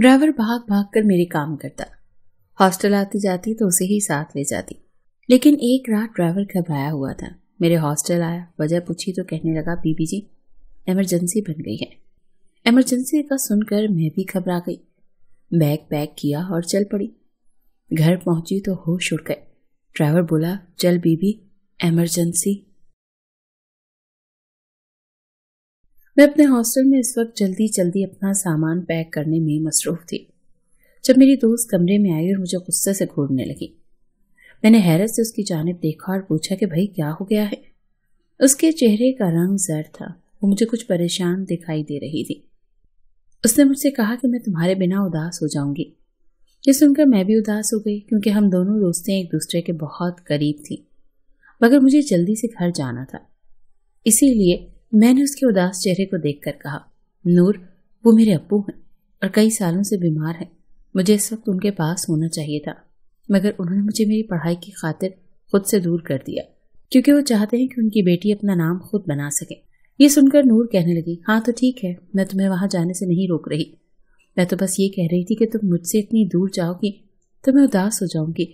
Driver भाग भाग कर मेरे काम करता हॉस्टल आती जाती तो उसे ही साथ ले जाती लेकिन एक रात ड्राइवर घबराया हुआ था मेरे हॉस्टल आया वजह पूछी तो कहने लगा बीबी जी एमरजेंसी बन गई है इमरजेंसी का सुनकर मैं भी घबरा गई बैग पैक किया और चल पड़ी घर पहुंची तो होश उड़ गए ड्राइवर बोला चल बीबी एमरजेंसी मैं अपने हॉस्टल में इस वक्त जल्दी जल्दी अपना सामान पैक करने में मसरूफ थी जब मेरी दोस्त कमरे में आई और मुझे गुस्से से घूरने लगी मैंने हैरत से उसकी जानब देखा और पूछा कि भाई क्या हो गया है उसके चेहरे का रंग जर था वो मुझे कुछ परेशान दिखाई दे रही थी उसने मुझसे कहा कि मैं तुम्हारे बिना उदास हो जाऊंगी ये सुनकर मैं भी उदास हो गई क्योंकि हम दोनों दोस्तें एक दूसरे के बहुत करीब थी मगर मुझे जल्दी से घर जाना था इसीलिए मैंने उसके उदास चेहरे को देखकर कहा नूर वो मेरे अबू हैं और कई सालों से बीमार हैं मुझे इस वक्त उनके पास होना चाहिए था मगर उन्होंने मुझे मेरी पढ़ाई की खातिर खुद से दूर कर दिया क्योंकि वो चाहते हैं कि उनकी बेटी अपना नाम खुद बना सके ये सुनकर नूर कहने लगी हाँ तो ठीक है मैं तुम्हें वहां जाने से नहीं रोक रही मैं तो बस ये कह रही थी कि तुम मुझसे इतनी दूर जाओगी तो मैं उदास हो जाऊंगी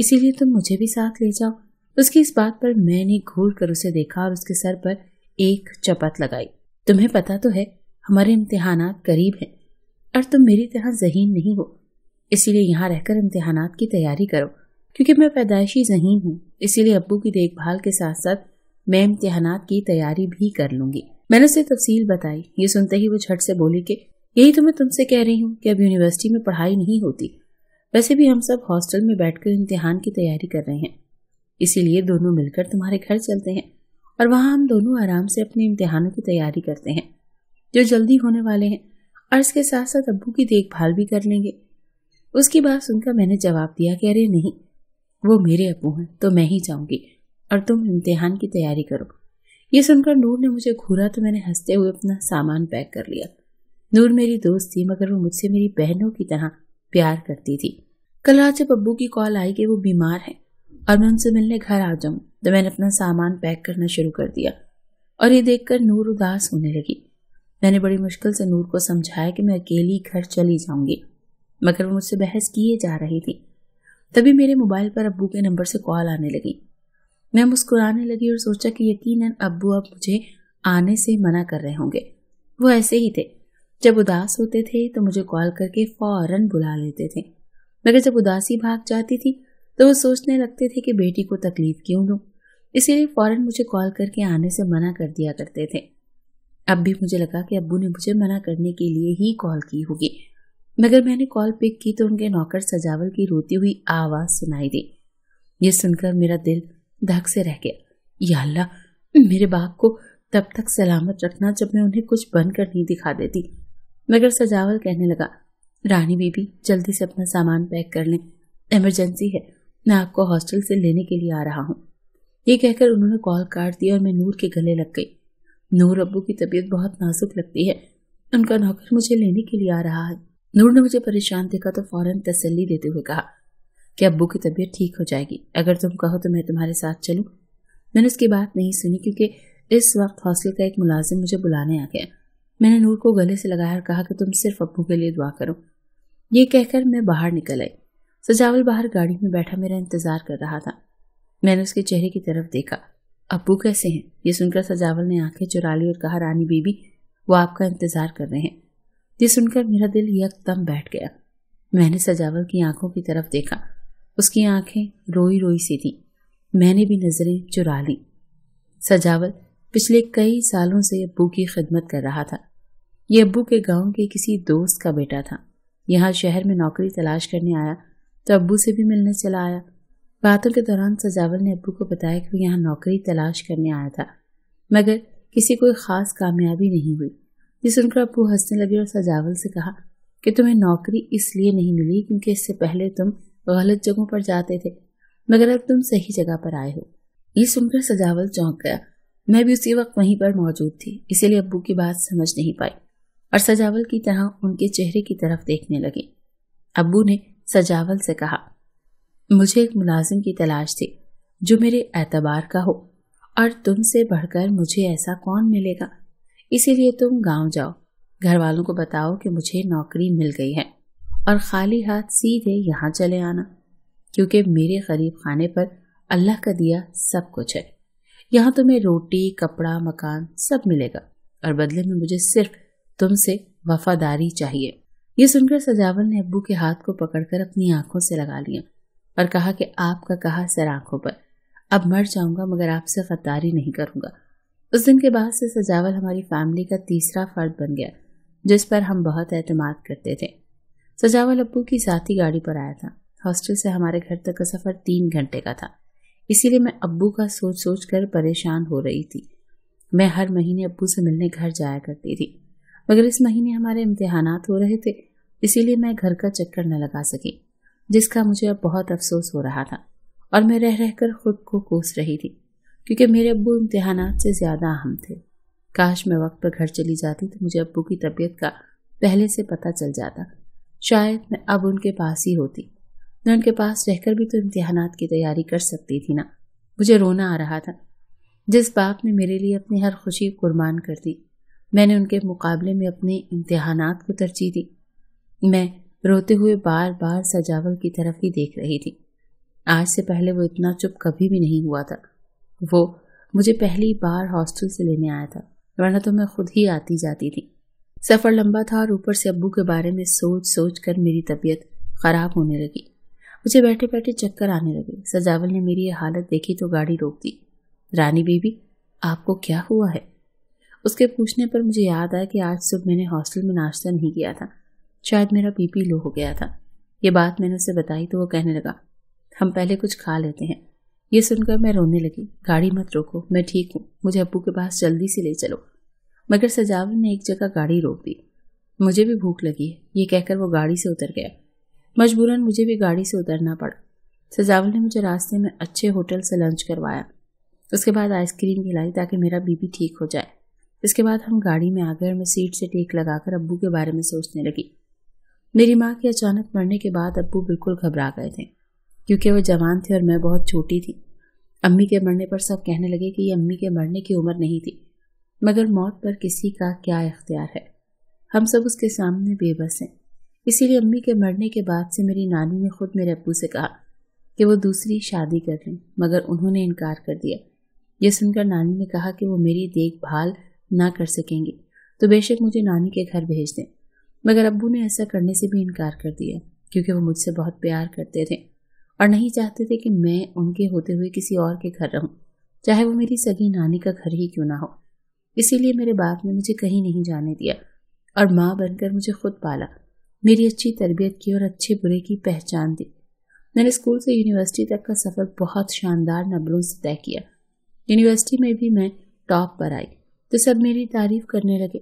इसीलिए तुम मुझे भी साथ ले जाओ उसकी इस बात पर मैंने घूर कर उसे देखा और उसके सर पर एक चपत लगाई तुम्हें पता तो है हमारे इम्तिहान करीब हैं और तुम मेरी तरह जहीन नहीं हो इसीलिए यहाँ रहकर इम्तिहान की तैयारी करो क्योंकि मैं पैदाइशी जहीन हूँ इसीलिए अबू की देखभाल के साथ साथ मैं इम्तिहान की तैयारी भी कर लूंगी मैंने उसे तफसील बताई ये सुनते ही वो झट से बोली कि यही तो मैं तुमसे कह रही हूँ कि अब यूनिवर्सिटी में पढ़ाई नहीं होती वैसे भी हम सब हॉस्टल में बैठकर इम्तिहान की तैयारी कर रहे हैं इसीलिए दोनों मिलकर तुम्हारे घर चलते हैं और वहां हम दोनों आराम से अपने इम्तिहानों की तैयारी करते हैं जो जल्दी होने वाले हैं और इसके साथ साथ अबू की देखभाल भी कर लेंगे उसकी बात सुनकर मैंने जवाब दिया कि अरे नहीं वो मेरे अबू हैं तो मैं ही जाऊंगी और तुम इम्तिहान की तैयारी करो ये सुनकर नूर ने मुझे घूरा तो मैंने हंसते हुए अपना सामान पैक कर लिया नूर मेरी दोस्त थी मगर वो मुझसे मेरी बहनों की तरह प्यार करती थी कल रात जब अबू की कॉल आई कि वो बीमार है और मैं उनसे मिलने घर आ जाऊं तो मैंने अपना सामान पैक करना शुरू कर दिया और ये देखकर नूर उदास होने लगी मैंने बड़ी मुश्किल से नूर को समझाया कि मैं अकेली घर चली जाऊंगी मगर वो मुझसे बहस किए जा रही थी तभी मेरे मोबाइल पर अब्बू के नंबर से कॉल आने लगी मैं मुस्कुराने लगी और सोचा कि यकीनन अब्बू अब मुझे आने से मना कर रहे होंगे वो ऐसे ही थे जब उदास होते थे तो मुझे कॉल करके फ़ौरन बुला लेते थे मगर जब उदासी भाग जाती थी तो वो सोचने लगते थे कि बेटी को तकलीफ़ क्यों दूं इसीलिए फ़ौरन मुझे कॉल करके आने से मना कर दिया करते थे अब भी मुझे लगा कि अब्बू ने मुझे मना करने के लिए ही कॉल की होगी मगर मैंने कॉल पिक की तो उनके नौकर सजावल की रोती हुई आवाज़ सुनाई दी ये सुनकर मेरा दिल धक से रह गया या अल्लाह मेरे बाप को तब तक सलामत रखना जब मैं उन्हें कुछ बन कर नहीं दिखा देती मगर सजावल कहने लगा रानी बीबी जल्दी से अपना सामान पैक कर लें इमरजेंसी है मैं आपको हॉस्टल से लेने के लिए आ रहा हूँ ये कहकर उन्होंने कॉल काट दिया और मैं नूर के गले लग गई नूर अब्बू की तबीयत बहुत नाजुक लगती है उनका नौकर मुझे लेने के लिए आ रहा है नूर ने मुझे परेशान देखा तो फौरन तसल्ली देते हुए कहा कि अब्बू की तबीयत ठीक हो जाएगी अगर तुम कहो तो मैं तुम्हारे साथ चलूँ मैंने उसकी बात नहीं सुनी क्योंकि इस वक्त हौसले का एक मुलाजिम मुझे बुलाने आ गया मैंने नूर को गले से लगाया और कहा कि तुम सिर्फ अब्बू के लिए दुआ करो ये कहकर मैं बाहर निकल आई सजावल बाहर गाड़ी में बैठा मेरा इंतजार कर रहा था मैंने उसके चेहरे की तरफ देखा अबू कैसे हैं ये सुनकर सजावल ने आंखें चुरा ली और कहा रानी बीबी वो आपका इंतज़ार कर रहे हैं ये सुनकर मेरा दिल यकदम बैठ गया मैंने सजावल की आंखों की तरफ देखा उसकी आंखें रोई रोई सी थी मैंने भी नज़रें चुरा ली सजावल पिछले कई सालों से अबू की खिदमत कर रहा था ये अबू के गांव के किसी दोस्त का बेटा था यहाँ शहर में नौकरी तलाश करने आया तो अबू से भी मिलने चला आया बातों के दौरान सजावल ने अबू को बताया कि वो यहाँ नौकरी तलाश करने आया था मगर किसी कोई ख़ास कामयाबी नहीं हुई ये सुनकर अबू हंसने लगे और सजावल से कहा कि तुम्हें नौकरी इसलिए नहीं मिली क्योंकि इससे पहले तुम गलत जगहों पर जाते थे मगर अब तुम सही जगह पर आए हो ये सुनकर सजावल चौंक गया मैं भी उसी वक्त वहीं पर मौजूद थी इसीलिए अबू की बात समझ नहीं पाई और सजावल की तरह उनके चेहरे की तरफ देखने लगे अबू ने सजावल से कहा मुझे एक मुलाजिम की तलाश थी जो मेरे एतबार का हो और तुमसे बढ़कर मुझे ऐसा कौन मिलेगा इसीलिए तुम गांव जाओ घर वालों को बताओ कि मुझे नौकरी मिल गई है और खाली हाथ सीधे यहाँ चले आना क्योंकि मेरे गरीब खाने पर अल्लाह का दिया सब कुछ है यहाँ तुम्हें रोटी कपड़ा मकान सब मिलेगा और बदले में मुझे सिर्फ तुमसे वफादारी चाहिए ये सुनकर सजावल ने अबू के हाथ को पकड़कर अपनी आंखों से लगा लिया और कहा कि आपका कहा सर आंखों पर अब मर जाऊंगा मगर आपसे फतारी नहीं करूंगा उस दिन के बाद से सजावल हमारी फैमिली का तीसरा फर्द बन गया जिस पर हम बहुत एतमाद करते थे सजावल अबू की साथी गाड़ी पर आया था हॉस्टल से हमारे घर तक का सफ़र तीन घंटे का था इसीलिए मैं अबू का सोच सोच कर परेशान हो रही थी मैं हर महीने अबू से मिलने घर जाया करती थी मगर इस महीने हमारे इम्तहानात हो रहे थे इसीलिए मैं घर का चक्कर न लगा सकी जिसका मुझे अब बहुत अफसोस हो रहा था और मैं रह रहकर खुद को कोस रही थी क्योंकि मेरे अब्बू इम्तहान से ज़्यादा अहम थे काश मैं वक्त पर घर चली जाती तो मुझे अब्बू की तबीयत का पहले से पता चल जाता शायद मैं अब उनके पास ही होती मैं उनके पास रहकर भी तो इम्तहान की तैयारी कर सकती थी ना मुझे रोना आ रहा था जिस बाप ने मेरे लिए अपनी हर खुशी कुर्बान कर दी मैंने उनके मुकाबले में अपने इम्तहान को तरजीह दी मैं रोते हुए बार बार सजावल की तरफ ही देख रही थी आज से पहले वो इतना चुप कभी भी नहीं हुआ था वो मुझे पहली बार हॉस्टल से लेने आया था वरना तो मैं खुद ही आती जाती थी सफ़र लंबा था और ऊपर से अब्बू के बारे में सोच सोच कर मेरी तबीयत ख़राब होने लगी मुझे बैठे बैठे चक्कर आने लगे सजावल ने मेरी ये हालत देखी तो गाड़ी रोक दी रानी बेबी आपको क्या हुआ है उसके पूछने पर मुझे याद आया कि आज सुबह मैंने हॉस्टल में नाश्ता नहीं किया था शायद मेरा बीपी लो हो गया था ये बात मैंने उसे बताई तो वो कहने लगा हम पहले कुछ खा लेते हैं ये सुनकर मैं रोने लगी गाड़ी मत रोको मैं ठीक हूँ मुझे अबू के पास जल्दी से ले चलो मगर सजावल ने एक जगह गाड़ी रोक दी मुझे भी भूख लगी है ये कहकर वो गाड़ी से उतर गया मजबूरन मुझे भी गाड़ी से उतरना पड़ा सजावल ने मुझे रास्ते में अच्छे होटल से लंच करवाया उसके बाद आइसक्रीम खिलाई ताकि मेरा बीबी ठीक हो जाए इसके बाद हम गाड़ी में आ गए और मैं सीट से टेक लगाकर अब्बू के बारे में सोचने लगी मेरी माँ के अचानक मरने के बाद अब्बू बिल्कुल घबरा गए थे क्योंकि वह जवान थे और मैं बहुत छोटी थी अम्मी के मरने पर सब कहने लगे कि ये अम्मी के मरने की उम्र नहीं थी मगर मौत पर किसी का क्या इख्तियार है हम सब उसके सामने बेबस हैं इसीलिए अम्मी के मरने के बाद से मेरी नानी ने खुद मेरे अबू से कहा कि वो दूसरी शादी कर लें मगर उन्होंने इनकार कर दिया ये सुनकर नानी ने कहा कि वो मेरी देखभाल ना कर सकेंगी तो बेशक मुझे नानी के घर भेज दें मगर अब्बू ने ऐसा करने से भी इनकार कर दिया क्योंकि वो मुझसे बहुत प्यार करते थे और नहीं चाहते थे कि मैं उनके होते हुए किसी और के घर रहूं चाहे वो मेरी सगी नानी का घर ही क्यों ना हो इसीलिए मेरे बाप ने मुझे कहीं नहीं जाने दिया और माँ बनकर मुझे खुद पाला मेरी अच्छी तरबियत की और अच्छे बुरे की पहचान दी मैंने स्कूल से यूनिवर्सिटी तक का सफ़र बहुत शानदार नबलों से तय किया यूनिवर्सिटी में भी मैं टॉप पर आई तो सब मेरी तारीफ करने लगे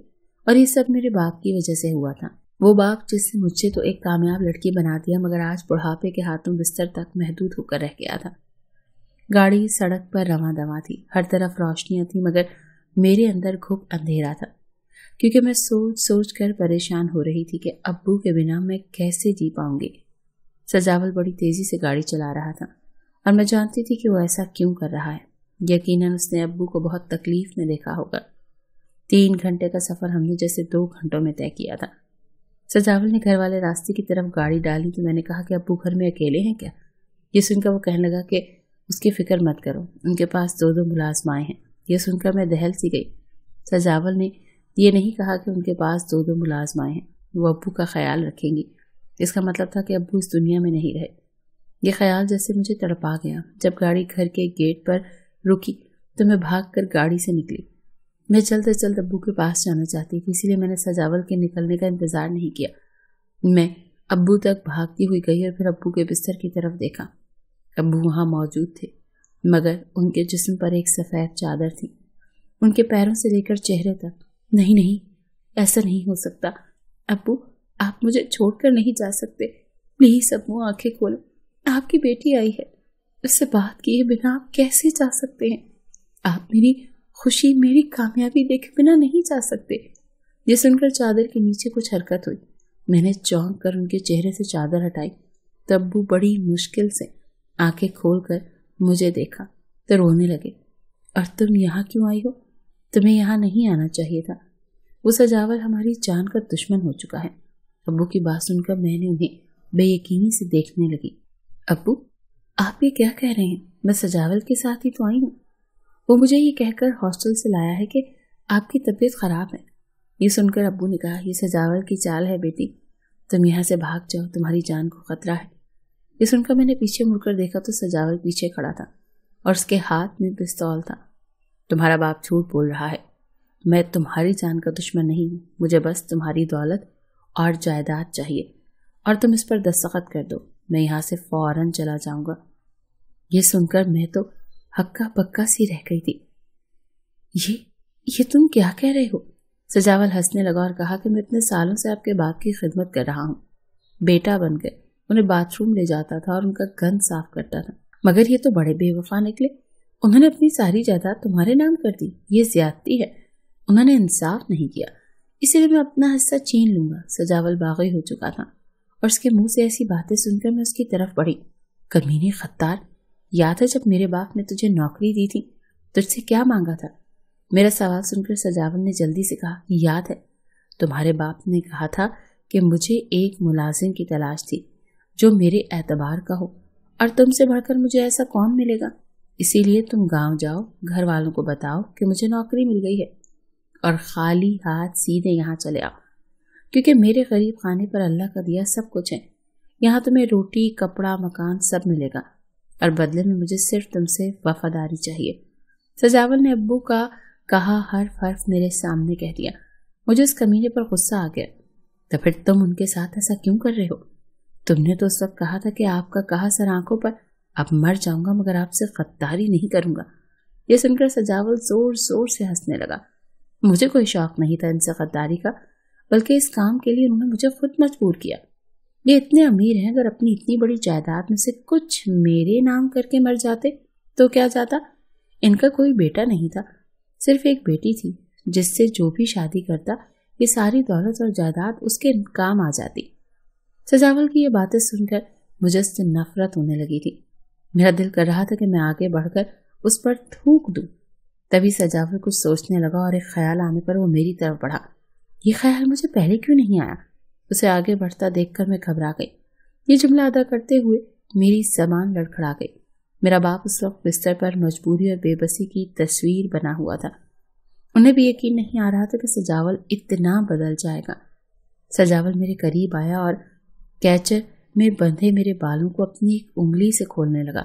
और ये सब मेरे बाप की वजह से हुआ था वो बाप जिसने मुझे तो एक कामयाब लड़की बना दिया मगर आज बुढ़ापे के हाथों बिस्तर तक महदूद होकर रह गया था गाड़ी सड़क पर रवा दवा थी हर तरफ रोशनियाँ थी मगर मेरे अंदर घुप अंधेरा था क्योंकि मैं सोच सोच कर परेशान हो रही थी कि अब्बू के बिना मैं कैसे जी पाऊंगी सजावल बड़ी तेज़ी से गाड़ी चला रहा था और मैं जानती थी कि वो ऐसा क्यों कर रहा है यकीनन उसने अब्बू को बहुत तकलीफ़ में देखा होगा तीन घंटे का सफ़र हमने जैसे दो घंटों में तय किया था सजावल ने घर वाले रास्ते की तरफ गाड़ी डाली तो मैंने कहा कि अबू घर में अकेले हैं क्या ये सुनकर वो कहने लगा कि उसकी फ़िक्र मत करो उनके पास दो दो मुलाजमाएँ हैं यह सुनकर मैं दहल सी गई सजावल ने यह नहीं कहा कि उनके पास दो दो मुलाजमाएँ हैं वो अबू का ख्याल रखेंगी इसका मतलब था कि अबू इस दुनिया में नहीं रहे ये ख्याल जैसे मुझे तड़पा गया जब गाड़ी घर के गेट पर रुकी तो मैं भाग कर गाड़ी से निकली मैं चलते चलते अब्बू के पास जाना चाहती थी इसीलिए मैंने सजावल के निकलने का इंतज़ार नहीं किया मैं अब्बू तक भागती हुई गई और फिर अब्बू के बिस्तर की तरफ देखा अब्बू वहाँ मौजूद थे मगर उनके जिस्म पर एक सफ़ेद चादर थी उनके पैरों से लेकर चेहरे तक नहीं नहीं ऐसा नहीं हो सकता अब्बू आप मुझे छोड़कर नहीं जा सकते प्लीज़ अब्बू आंखें खोलो आपकी बेटी आई है उससे बात किए बिना आप कैसे जा सकते हैं आप मेरी खुशी मेरी कामयाबी देखे बिना नहीं जा सकते ये सुनकर चादर के नीचे कुछ हरकत हुई मैंने चौंक कर उनके चेहरे से चादर हटाई तब्बू बड़ी मुश्किल से आंखें खोल कर मुझे देखा तो रोने लगे और तुम यहाँ क्यों आई हो तुम्हें यहाँ नहीं आना चाहिए था वो सजावल हमारी जान का दुश्मन हो चुका है अबू की बात सुनकर मैंने उन्हें बेयकीनी से देखने लगी अबू आप ये क्या कह रहे हैं मैं सजावल के साथ ही तो आई हूँ वो मुझे ये कहकर हॉस्टल से लाया है कि आपकी तबीयत खराब है ये सुनकर अबू ने कहा यह सजावल की चाल है बेटी तुम यहाँ से भाग जाओ तुम्हारी जान को खतरा है ये सुनकर मैंने पीछे मुड़कर देखा तो सजावर पीछे खड़ा था और उसके हाथ में पिस्तौल था तुम्हारा बाप झूठ बोल रहा है मैं तुम्हारी जान का दुश्मन नहीं हूँ मुझे बस तुम्हारी दौलत और जायदाद चाहिए और तुम इस पर दस्तखत कर दो मैं यहाँ से फ़ौरन चला जाऊँगा ये सुनकर मैं तो हक्का पक्का सी रह गई थी ये ये तुम क्या कह रहे हो सजावल हंसने लगा और कहा कि मैं इतने सालों से आपके बाप की खिदमत कर रहा हूँ बेटा बन गए उन्हें बाथरूम ले जाता था और उनका गंद साफ करता था मगर ये तो बड़े बेवफा निकले उन्होंने अपनी सारी जायदाद तुम्हारे नाम कर दी ये ज्यादती है उन्होंने इंसाफ नहीं किया इसलिए मैं अपना हिस्सा छीन लूंगा सजावल बागी हो चुका था और उसके मुंह से ऐसी बातें सुनकर मैं उसकी तरफ बढ़ी कमीने खत्तार याद है जब मेरे बाप ने तुझे नौकरी दी थी तुझसे क्या मांगा था मेरा सवाल सुनकर सजावन ने जल्दी से कहा याद है तुम्हारे बाप ने कहा था कि मुझे एक मुलाजिम की तलाश थी जो मेरे एतबार का हो और तुमसे बढ़कर मुझे ऐसा कौन मिलेगा इसीलिए तुम गांव जाओ घर वालों को बताओ कि मुझे नौकरी मिल गई है और खाली हाथ सीधे यहाँ चले आओ क्योंकि मेरे गरीब खाने पर अल्लाह का दिया सब कुछ है यहाँ तुम्हें रोटी कपड़ा मकान सब मिलेगा और बदले में मुझे सिर्फ तुमसे वफादारी चाहिए सजावल ने अब्बू का कहा हर फर्फ मेरे सामने कह दिया मुझे उस कमीने पर गुस्सा आ गया तो फिर तुम उनके साथ ऐसा क्यों कर रहे हो तुमने तो उस वक्त कहा था कि आपका कहा सर आंखों पर अब मर जाऊंगा मगर आपसे गद्दारी नहीं करूंगा यह सुनकर सजावल जोर जोर से हंसने लगा मुझे कोई शौक नहीं था इनसे गद्दारी का बल्कि इस काम के लिए उन्होंने मुझे खुद मजबूर किया ये इतने अमीर हैं अगर अपनी इतनी बड़ी जायदाद में से कुछ मेरे नाम करके मर जाते तो क्या जाता इनका कोई बेटा नहीं था सिर्फ एक बेटी थी जिससे जो भी शादी करता ये सारी दौलत और जायदाद उसके काम आ जाती सजावल की ये बातें सुनकर मुझे उससे नफरत होने लगी थी मेरा दिल कर रहा था कि मैं आगे बढ़कर उस पर थूक दूं। तभी सजावल कुछ सोचने लगा और एक ख्याल आने पर वो मेरी तरफ बढ़ा ये ख्याल मुझे पहले क्यों नहीं आया उसे आगे बढ़ता देखकर मैं घबरा गई ये जुमला अदा करते हुए मेरी जबान लड़खड़ा गई मेरा बाप उस वक्त बिस्तर पर मजबूरी और बेबसी की तस्वीर बना हुआ था उन्हें भी यकीन नहीं आ रहा था कि सजावल इतना बदल जाएगा सजावल मेरे करीब आया और कैचर में बंधे मेरे बालों को अपनी एक उंगली से खोलने लगा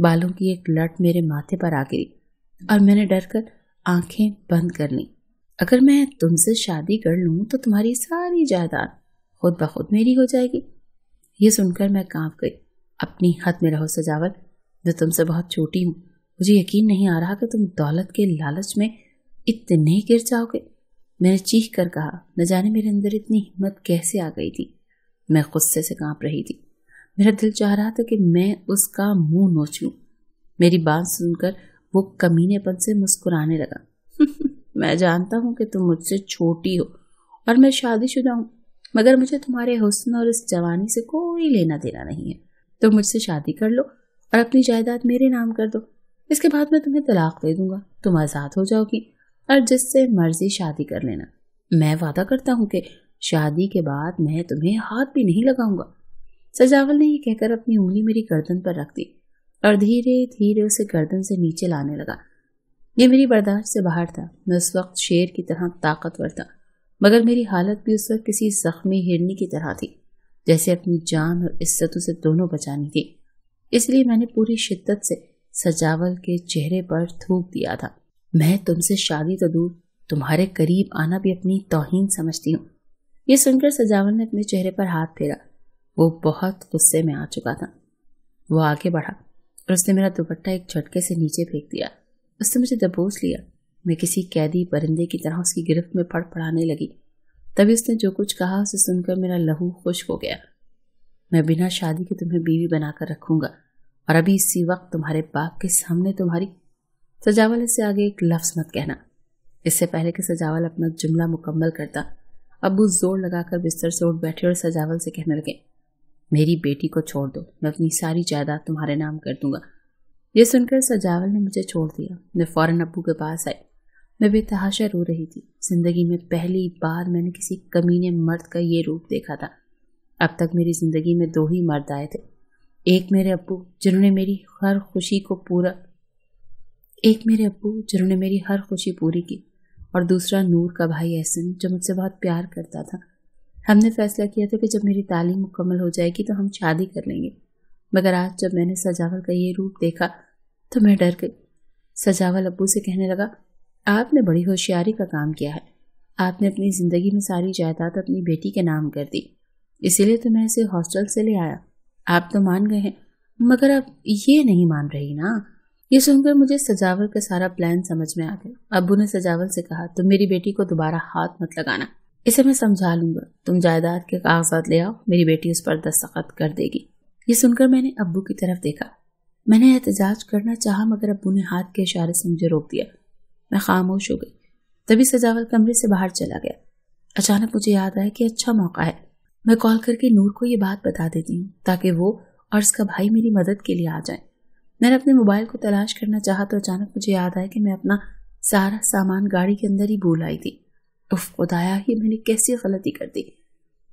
बालों की एक लट मेरे माथे पर आ गिरी और मैंने डर कर आंखें बंद कर ली अगर मैं तुमसे शादी कर लूँ तो तुम्हारी सारी जायदाद खुद ब खुद मेरी हो जाएगी ये सुनकर मैं कांप गई अपनी हद में रहो सजावट जो तुमसे बहुत छोटी हूँ मुझे यकीन नहीं आ रहा कि तुम दौलत के लालच में इतने गिर जाओगे मैंने चीख कर कहा न जाने मेरे अंदर इतनी हिम्मत कैसे आ गई थी मैं गुस्से से कांप रही थी मेरा दिल चाह रहा था कि मैं उसका मुंह नोच लू मेरी बात सुनकर वो कमीनेपन से मुस्कुराने लगा मैं जानता हूँ कि तुम मुझसे छोटी हो और मैं शादीशुदा हूं मगर मुझे तुम्हारे हुस्न और इस जवानी से कोई लेना देना नहीं है तुम मुझसे शादी कर लो और अपनी जायदाद मेरे नाम कर दो इसके बाद मैं तुम्हें तलाक दे दूंगा तुम आज़ाद हो जाओगी और जिससे मर्जी शादी कर लेना मैं वादा करता हूँ कि शादी के बाद मैं तुम्हें हाथ भी नहीं लगाऊंगा सजावल ने यह कहकर अपनी उंगली मेरी गर्दन पर रख दी और धीरे धीरे उसे गर्दन से नीचे लाने लगा ये मेरी बर्दाश्त से बाहर था मैं उस वक्त शेर की तरह ताकतवर था मगर मेरी हालत भी उस वक्त किसी जख्मी हिरनी की तरह थी जैसे अपनी जान और इज्जत उसे दोनों बचानी थी इसलिए मैंने पूरी शिद्दत से सजावल के चेहरे पर थूक दिया था मैं तुमसे शादी तो दूर तुम्हारे करीब आना भी अपनी तोहिन समझती हूँ ये सुनकर सजावल ने अपने चेहरे पर हाथ फेरा वो बहुत गुस्से में आ चुका था वो आगे बढ़ा और उसने मेरा दुपट्टा एक झटके से नीचे फेंक दिया उसने मुझे दबोच लिया मैं किसी कैदी परिंदे की तरह उसकी गिरफ्त में पड़ाने लगी तभी उसने जो कुछ कहा उसे सुनकर मेरा लहू खुश हो गया मैं बिना शादी के तुम्हें बीवी बनाकर रखूंगा और अभी इसी वक्त तुम्हारे बाप के सामने तुम्हारी सजावल इससे आगे एक लफ्ज मत कहना इससे पहले कि सजावल अपना जुमला मुकम्मल करता अबू जोर लगाकर बिस्तर से उठ बैठे और सजावल से कहने लगे मेरी बेटी को छोड़ दो मैं अपनी सारी जायदाद तुम्हारे नाम कर दूंगा यह सुनकर सजावल ने मुझे छोड़ दिया मैं फ़ौरन अबू के पास आई मैं बेतहाशा रो रही थी जिंदगी में पहली बार मैंने किसी कमीने मर्द का ये रूप देखा था अब तक मेरी ज़िंदगी में दो ही मर्द आए थे एक मेरे अबू जिन्होंने मेरी हर खुशी को पूरा एक मेरे अबू जिन्होंने मेरी हर खुशी पूरी की और दूसरा नूर का भाई एहसन जो मुझसे बहुत प्यार करता था हमने फैसला किया था कि जब मेरी तालीम मुकम्मल हो जाएगी तो हम शादी कर लेंगे मगर आज जब मैंने सजावल का ये रूप देखा तो मैं डर गई सजावल अबू से कहने लगा आपने बड़ी होशियारी का काम किया है आपने अपनी ज़िंदगी में सारी जायदाद अपनी बेटी के नाम कर दी इसीलिए तो मैं इसे हॉस्टल से ले आया आप तो मान गए हैं मगर आप ये नहीं मान रही ना ये सुनकर मुझे सजावल का सारा प्लान समझ में आ गया अबू ने सजावल से कहा तुम मेरी बेटी को दोबारा हाथ मत लगाना इसे मैं समझा लूंगा तुम जायदाद के कागजात ले आओ मेरी बेटी उस पर दस्तखत कर देगी ये सुनकर मैंने अबू की तरफ देखा मैंने एहतजाज करना चाहा मगर अबू ने हाथ के इशारे से मुझे रोक दिया मैं खामोश हो गई तभी सजावल कमरे से बाहर चला गया अचानक मुझे याद आया कि अच्छा मौका है मैं कॉल करके नूर को ये बात बता देती हूँ ताकि वो और उसका भाई मेरी मदद के लिए आ जाए मैंने अपने मोबाइल को तलाश करना चाहा तो अचानक मुझे याद आया कि मैं अपना सारा सामान गाड़ी के अंदर ही भूल आई थी उफ खुदाया ही मैंने कैसी गलती कर दी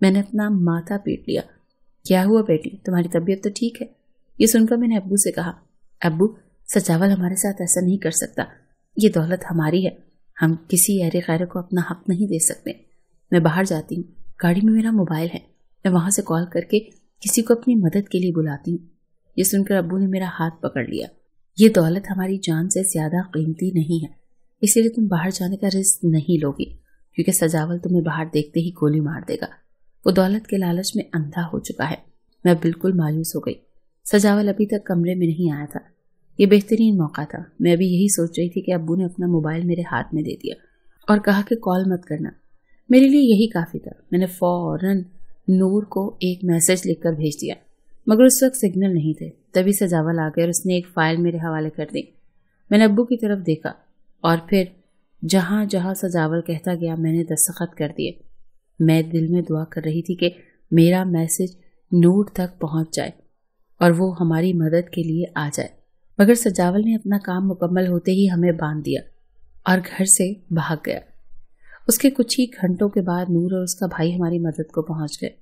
मैंने अपना माथा पीट लिया क्या हुआ बेटी तुम्हारी तबीयत तो ठीक है ये सुनकर मैंने अब्बू से कहा अब्बू सचावल हमारे साथ ऐसा नहीं कर सकता ये दौलत हमारी है हम किसी अरे खैर को अपना हक नहीं दे सकते मैं बाहर जाती हूँ गाड़ी में मेरा मोबाइल है मैं वहाँ से कॉल करके किसी को अपनी मदद के लिए बुलाती हूँ ये सुनकर अबू ने मेरा हाथ पकड़ लिया ये दौलत हमारी जान से ज़्यादा कीमती नहीं है इसीलिए तुम बाहर जाने का रिस्क नहीं लोगे क्योंकि सजावल तुम्हें बाहर देखते ही गोली मार देगा वो दौलत के लालच में अंधा हो चुका है मैं बिल्कुल मायूस हो गई सजावल अभी तक कमरे में नहीं आया था ये बेहतरीन मौका था मैं अभी यही सोच रही थी कि अबू ने अपना मोबाइल मेरे हाथ में दे दिया और कहा कि कॉल मत करना मेरे लिए यही काफ़ी था मैंने फ़ौरन नूर को एक मैसेज लिखकर भेज दिया मगर उस वक्त सिग्नल नहीं थे तभी सजावल आ गया और उसने एक फ़ाइल मेरे हवाले कर दी मैंने अबू की तरफ देखा और फिर जहाँ जहाँ सजावल कहता गया मैंने दस्तखत कर दिए मैं दिल में दुआ कर रही थी कि मेरा मैसेज नूर तक पहुँच जाए और वो हमारी मदद के लिए आ जाए मगर सजावल ने अपना काम मुकम्मल होते ही हमें बांध दिया और घर से भाग गया उसके कुछ ही घंटों के बाद नूर और उसका भाई हमारी मदद को पहुंच गए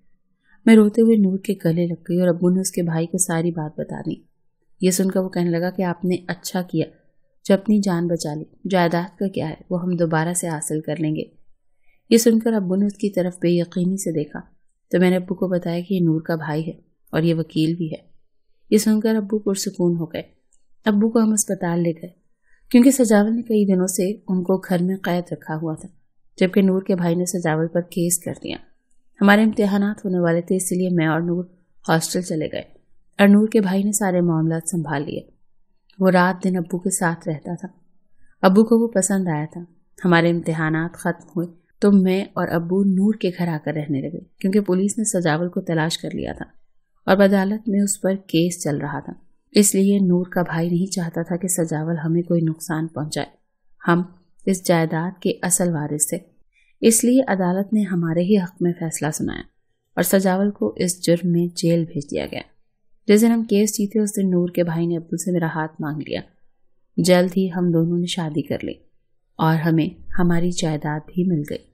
मैं रोते हुए नूर के गले लग गई और अबू ने उसके भाई को सारी बात बता दी ये सुनकर वो कहने लगा कि आपने अच्छा किया जो अपनी जान बचा ली जायदाद का क्या है वो हम दोबारा से हासिल कर लेंगे ये सुनकर अबू ने उसकी तरफ बेयकीनी से देखा तो मैंने अबू को बताया कि ये नूर का भाई है और ये वकील भी है ये सुनकर अबू पुरसकून हो गए अबू को हम अस्पताल ले गए क्योंकि सजावल ने कई दिनों से उनको घर में कैद रखा हुआ था जबकि नूर के भाई ने सजावल पर केस कर दिया हमारे इम्तहान होने वाले थे इसलिए मैं और नूर हॉस्टल चले गए और नूर के भाई ने सारे मामला संभाल लिए वो रात दिन अबू के साथ रहता था अबू को वो पसंद आया था हमारे इम्तहान ख़त्म हुए तो मैं और अबू नूर के घर आकर रहने लगे क्योंकि पुलिस ने सजावल को तलाश कर लिया था और अदालत में उस पर केस चल रहा था इसलिए नूर का भाई नहीं चाहता था कि सजावल हमें कोई नुकसान पहुंचाए हम इस जायदाद के असल वारिस थे इसलिए अदालत ने हमारे ही हक में फैसला सुनाया और सजावल को इस जुर्म में जेल भेज दिया गया जिस दिन हम केस जीते उस दिन नूर के भाई ने अब्दुल से मेरा हाथ मांग लिया जल्द ही हम दोनों ने शादी कर ली और हमें हमारी जायदाद भी मिल गई